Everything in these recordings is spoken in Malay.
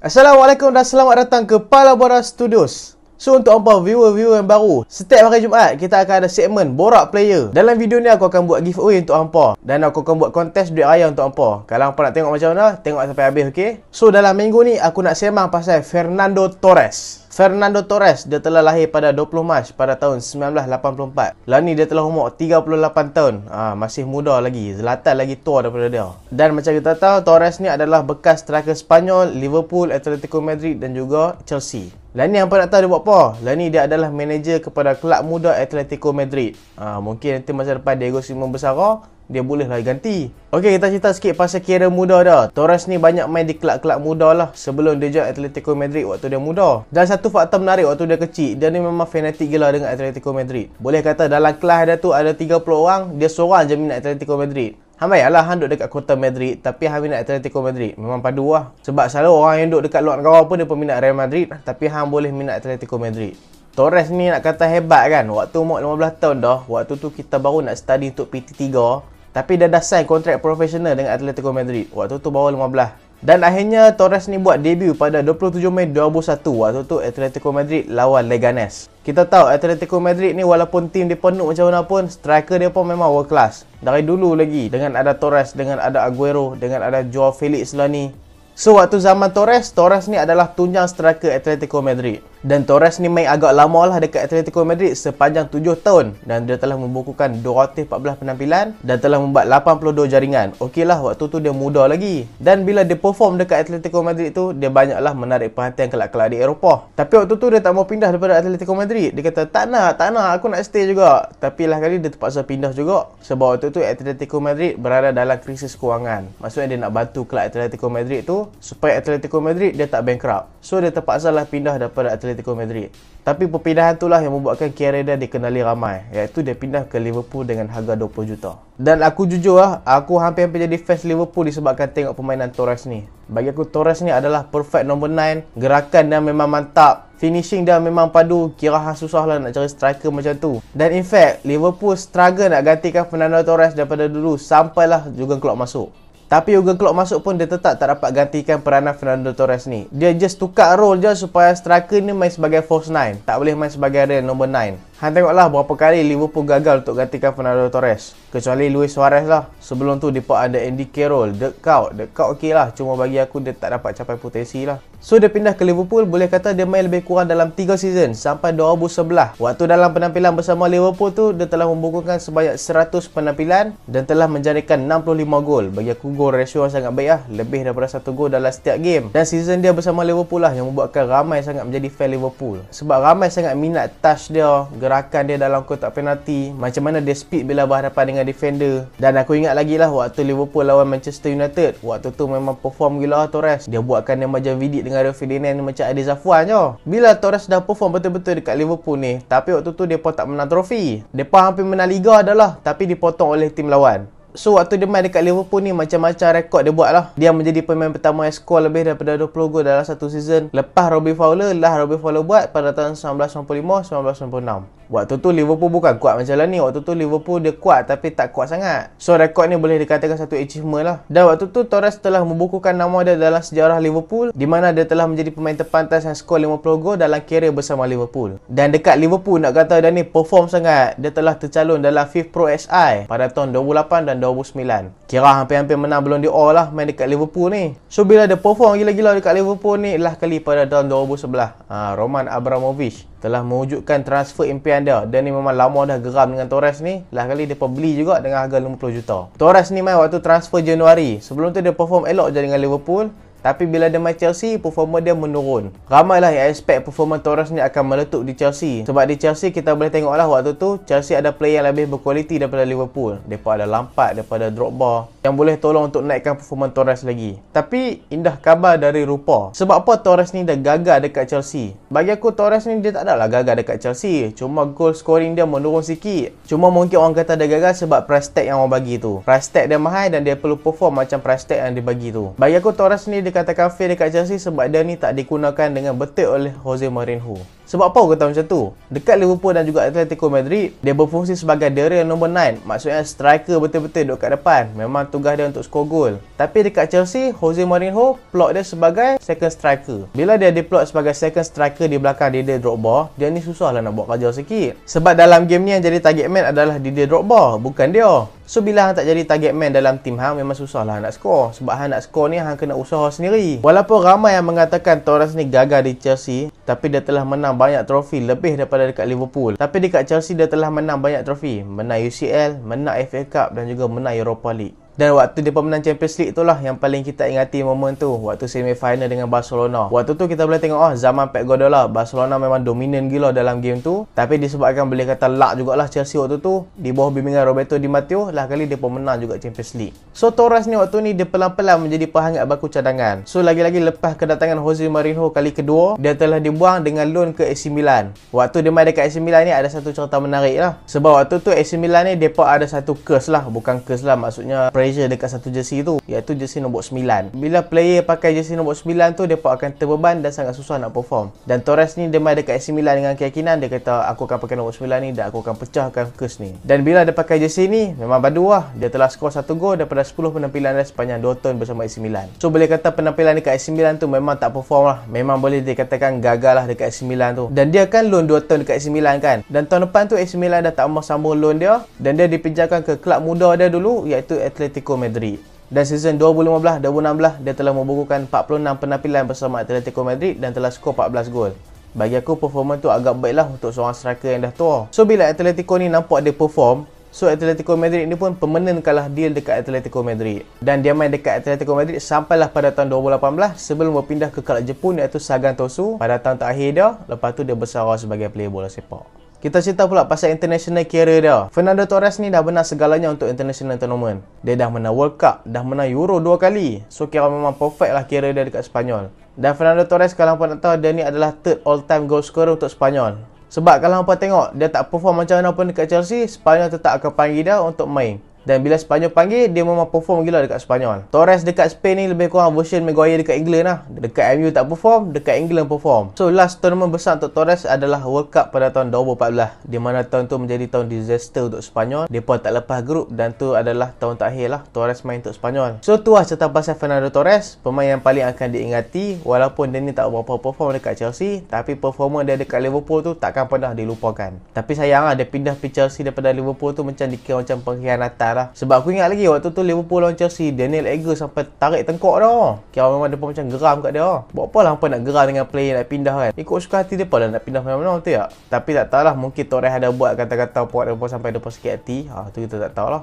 Assalamualaikum dan selamat datang ke Palabora Studios. So untuk apa viewer-viewer yang baru, setiap hari Jumaat kita akan ada segmen Borak Player. Dalam video ni aku akan buat giveaway untuk apa dan aku akan buat kontes duit raya untuk apa. Kalau hampa nak tengok macam mana, tengok sampai habis okey. So dalam minggu ni aku nak sembang pasal Fernando Torres. Fernando Torres dia telah lahir pada 20 Mac pada tahun 1984. Lani dia telah umur 38 tahun. Ha, masih muda lagi. Zlatan lagi tua daripada dia. Dan macam kita tahu Torres ni adalah bekas striker Spanyol, Liverpool, Atletico Madrid dan juga Chelsea. Lani hangpa nak tahu dia buat apa? Lani dia adalah manager kepada kelab muda Atletico Madrid. Ha, mungkin nanti masa depan Diego Simeone bersara dia bolehlah ganti. Okey, kita cerita sikit pasal kira muda dah. Torres ni banyak main di kelab-kelab muda lah sebelum dia join Atletico Madrid waktu dia muda. Dan satu fakta menarik waktu dia kecil, dia ni memang fanatik gila dengan Atletico Madrid. Boleh kata dalam kelas dia tu ada 30 orang, dia seorang je minat Atletico Madrid. Hamba ya lah, duduk dekat kota Madrid tapi Han minat Atletico Madrid. Memang padu lah. Sebab selalu orang yang duduk dekat luar negara pun dia pun minat Real Madrid tapi Han boleh minat Atletico Madrid. Torres ni nak kata hebat kan, waktu umur 15 tahun dah, waktu tu kita baru nak study untuk PT3, tapi dia dah sign kontrak profesional dengan Atletico Madrid Waktu tu bawah 15 Dan akhirnya Torres ni buat debut pada 27 Mei 2001 Waktu tu Atletico Madrid lawan Leganes Kita tahu Atletico Madrid ni walaupun tim dia penuh macam mana pun Striker dia pun memang world class Dari dulu lagi dengan ada Torres, dengan ada Aguero, dengan ada Joao Felix lah ni So waktu zaman Torres, Torres ni adalah tunjang striker Atletico Madrid. Dan Torres ni main agak lama lah dekat Atletico Madrid sepanjang 7 tahun dan dia telah membukukan 214 penampilan dan telah membuat 82 jaringan. Okey lah waktu tu dia muda lagi. Dan bila dia perform dekat Atletico Madrid tu, dia banyaklah menarik perhatian kelab-kelab di Eropah. Tapi waktu tu dia tak mau pindah daripada Atletico Madrid. Dia kata tak nak, tak nak aku nak stay juga. Tapi lah kali dia terpaksa pindah juga sebab waktu tu Atletico Madrid berada dalam krisis kewangan. Maksudnya dia nak bantu kelak Atletico Madrid tu supaya Atletico Madrid dia tak bankrupt. So dia terpaksa lah pindah daripada Atletico Madrid. Tapi perpindahan tu lah yang membuatkan Kiereda dikenali ramai. Iaitu dia pindah ke Liverpool dengan harga 20 juta. Dan aku jujur lah, aku hampir-hampir jadi fans Liverpool disebabkan tengok permainan Torres ni. Bagi aku Torres ni adalah perfect number 9. Gerakan dia memang mantap. Finishing dia memang padu. Kira lah susah lah nak cari striker macam tu. Dan in fact, Liverpool struggle nak gantikan Fernando Torres daripada dulu. Sampailah juga Klopp masuk. Tapi Jurgen Klopp masuk pun dia tetap tak dapat gantikan peranan Fernando Torres ni. Dia just tukar role je supaya striker ni main sebagai false nine. Tak boleh main sebagai real number nine. Han tengoklah berapa kali Liverpool gagal untuk gantikan Fernando Torres. Kecuali Luis Suarez lah. Sebelum tu, dia ada Andy Carroll. The Cout. The Cout okey lah. Cuma bagi aku, dia tak dapat capai potensi lah. So, dia pindah ke Liverpool. Boleh kata dia main lebih kurang dalam 3 season sampai 2011. Waktu dalam penampilan bersama Liverpool tu, dia telah membukukan sebanyak 100 penampilan dan telah menjadikan 65 gol. Bagi aku, gol ratio yang sangat baik lah. Lebih daripada satu gol dalam setiap game. Dan season dia bersama Liverpool lah yang membuatkan ramai sangat menjadi fan Liverpool. Sebab ramai sangat minat touch dia, pergerakan dia dalam kotak penalti macam mana dia speed bila berhadapan dengan defender dan aku ingat lagi lah waktu Liverpool lawan Manchester United waktu tu memang perform gila lah Torres dia buatkan dia macam vidik dengan Rio Ferdinand macam Adi Zafuan je bila Torres dah perform betul-betul dekat Liverpool ni tapi waktu tu dia pun tak menang trofi dia pun hampir menang Liga adalah tapi dipotong oleh tim lawan So waktu dia main dekat Liverpool ni macam-macam rekod dia buat lah Dia menjadi pemain pertama yang skor lebih daripada 20 gol dalam satu season Lepas Robbie Fowler, lah Robbie Fowler buat pada tahun 1995-1996 Waktu tu Liverpool bukan kuat macam lah ni. Waktu tu Liverpool dia kuat tapi tak kuat sangat. So rekod ni boleh dikatakan satu achievement lah. Dan waktu tu Torres telah membukukan nama dia dalam sejarah Liverpool di mana dia telah menjadi pemain terpantas yang skor 50 gol dalam kerjaya bersama Liverpool. Dan dekat Liverpool nak kata dia ni perform sangat. Dia telah tercalon dalam FIFA Pro SI pada tahun 2008 dan 2009. Kira hampir-hampir menang belum di all lah main dekat Liverpool ni. So bila dia perform gila-gila dekat Liverpool ni lah kali pada tahun 2011. Ha, ah, Roman Abramovich telah mewujudkan transfer impian pilihan dia. Dia ni memang lama dah geram dengan Torres ni. Last kali dia beli juga dengan harga 50 juta. Torres ni main waktu transfer Januari. Sebelum tu dia perform elok je dengan Liverpool. Tapi bila dia main Chelsea, performa dia menurun. Ramailah yang expect performa Torres ni akan meletup di Chelsea. Sebab di Chelsea, kita boleh tengoklah waktu tu, Chelsea ada player yang lebih berkualiti daripada Liverpool. Mereka ada lampat, mereka ada Drogba yang boleh tolong untuk naikkan performa Torres lagi. Tapi indah kabar dari rupa. Sebab apa Torres ni dah gagal dekat Chelsea? Bagi aku Torres ni dia tak adalah gagal dekat Chelsea. Cuma goal scoring dia menurun sikit. Cuma mungkin orang kata dia gagal sebab price tag yang orang bagi tu. Price tag dia mahal dan dia perlu perform macam price tag yang bagi tu. Bagi aku Torres ni dikatakan fail dekat Chelsea sebab dia ni tak digunakan dengan betul oleh Jose Mourinho. Sebab apa kata macam tu? Dekat Liverpool dan juga Atletico Madrid, dia berfungsi sebagai the real number 9. Maksudnya striker betul-betul duduk kat depan. Memang tugas dia untuk skor gol. Tapi dekat Chelsea, Jose Mourinho plot dia sebagai second striker. Bila dia diplot sebagai second striker di belakang Didier Drogba, dia ni susah lah nak buat kerja sikit. Sebab dalam game ni yang jadi target man adalah Didier Drogba, bukan dia. So bila Hang tak jadi target man dalam tim Hang memang susah lah nak skor. Sebab Hang nak skor ni Hang kena usaha sendiri. Walaupun ramai yang mengatakan Torres ni gagal di Chelsea. Tapi dia telah menang banyak trofi lebih daripada dekat Liverpool. Tapi dekat Chelsea dia telah menang banyak trofi. Menang UCL, menang FA Cup dan juga menang Europa League. Dan waktu dia pemenang Champions League itulah yang paling kita ingati momen tu Waktu semi final dengan Barcelona Waktu tu kita boleh tengok oh zaman Pep Guardiola Barcelona memang dominan gila dalam game tu Tapi disebabkan boleh kata luck jugalah Chelsea waktu tu Di bawah bimbingan Roberto Di Matteo lah kali dia pemenang juga Champions League So Torres ni waktu ni dia pelan-pelan menjadi penghangat baku cadangan So lagi-lagi lepas kedatangan Jose Mourinho kali kedua Dia telah dibuang dengan loan ke AC Milan Waktu dia main dekat AC Milan ni ada satu cerita menarik lah Sebab waktu tu AC Milan ni mereka ada satu curse lah Bukan curse lah maksudnya Malaysia dekat satu jersey tu iaitu jersey nombor 9 bila player pakai jersey nombor 9 tu dia akan terbeban dan sangat susah nak perform dan Torres ni dia main dekat AC Milan dengan keyakinan dia kata aku akan pakai nombor 9 ni dan aku akan pecahkan fokus ni dan bila dia pakai jersey ni memang badu lah dia telah skor satu gol daripada 10 penampilan dia sepanjang 2 tahun bersama AC Milan so boleh kata penampilan dekat AC Milan tu memang tak perform lah memang boleh dikatakan gagal lah dekat AC Milan tu dan dia kan loan 2 tahun dekat AC Milan kan dan tahun depan tu AC Milan dah tak mahu sambung loan dia dan dia dipinjamkan ke kelab muda dia dulu iaitu Atletico Atletico Madrid. Dan season 2015-2016, dia telah membukukan 46 penampilan bersama Atletico Madrid dan telah skor 14 gol. Bagi aku, performa tu agak baiklah untuk seorang striker yang dah tua. So, bila Atletico ni nampak dia perform, so Atletico Madrid ni pun permanen kalah deal dekat Atletico Madrid. Dan dia main dekat Atletico Madrid sampailah pada tahun 2018 sebelum berpindah ke kelab Jepun iaitu Sagan Tosu pada tahun terakhir dia, lepas tu dia bersara sebagai player bola sepak. Kita cerita pula pasal international career dia. Fernando Torres ni dah benar segalanya untuk international tournament. Dia dah menang World Cup, dah menang Euro dua kali. So kira memang perfect lah career dia dekat Spanyol. Dan Fernando Torres kalau pun nak tahu dia ni adalah third all time goal scorer untuk Spanyol. Sebab kalau hangpa tengok dia tak perform macam mana pun dekat Chelsea, Spanyol tetap akan panggil dia untuk main. Dan bila Sepanyol panggil, dia memang perform gila dekat Sepanyol. Torres dekat Spain ni lebih kurang version Maguire dekat England lah. Dekat MU tak perform, dekat England perform. So, last tournament besar untuk Torres adalah World Cup pada tahun 2014. Di mana tahun tu menjadi tahun disaster untuk Sepanyol. Dia pun tak lepas grup dan tu adalah tahun terakhir lah Torres main untuk Sepanyol. So, tu lah cerita pasal Fernando Torres. Pemain yang paling akan diingati walaupun dia ni tak berapa perform dekat Chelsea. Tapi performa dia dekat Liverpool tu takkan pernah dilupakan. Tapi sayang lah, dia pindah ke Chelsea daripada Liverpool tu macam dikira macam pengkhianatan lah Sebab aku ingat lagi waktu tu Liverpool lawan Chelsea, Daniel Agger sampai tarik tengkok dia. Kira memang depa macam geram kat dia. Buat apa lah nak geram dengan player yang nak pindah kan? Ikut suka hati depa lah nak pindah mana-mana betul tak? Tapi tak tahulah mungkin Torres ada buat kata-kata buat depa sampai depa sakit hati. Ha tu kita tak tahulah.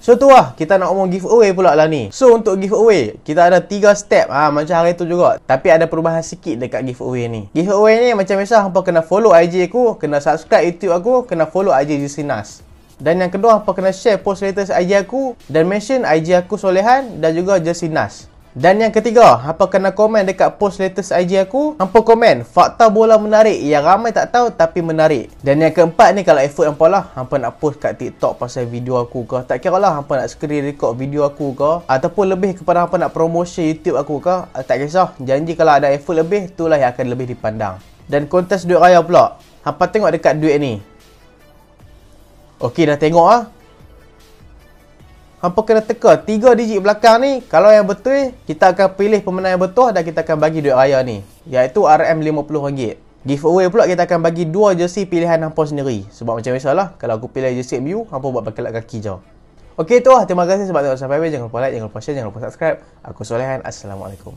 So tu lah, kita nak omong giveaway pula lah ni So untuk giveaway, kita ada 3 step ha, macam hari tu juga Tapi ada perubahan sikit dekat giveaway ni Giveaway ni macam biasa, hampa kena follow IG aku Kena subscribe YouTube aku, kena follow IG Jusinas dan yang kedua, apa kena share post latest IG aku dan mention IG aku Solehan dan juga Jersey Nas. Dan yang ketiga, apa kena komen dekat post latest IG aku? Hampa komen fakta bola menarik yang ramai tak tahu tapi menarik. Dan yang keempat ni kalau effort hampa lah, hampa nak post kat TikTok pasal video aku ke. Tak kira lah hampa nak screen record video aku ke. Ataupun lebih kepada hampa nak promosi YouTube aku ke. Tak kisah, janji kalau ada effort lebih, itulah yang akan lebih dipandang. Dan kontes duit raya pula. Hampa tengok dekat duit ni. Okey dah tengok ah. Hampa kena teka 3 digit belakang ni Kalau yang betul Kita akan pilih pemenang yang betul Dan kita akan bagi duit raya ni Iaitu RM50 Giveaway pula kita akan bagi 2 jersey pilihan hampa sendiri Sebab macam biasa lah Kalau aku pilih jersey MU Hampa buat berkelak kaki je Okey tu lah Terima kasih sebab tengok sampai habis Jangan lupa like, jangan lupa share, jangan lupa subscribe Aku Solehan Assalamualaikum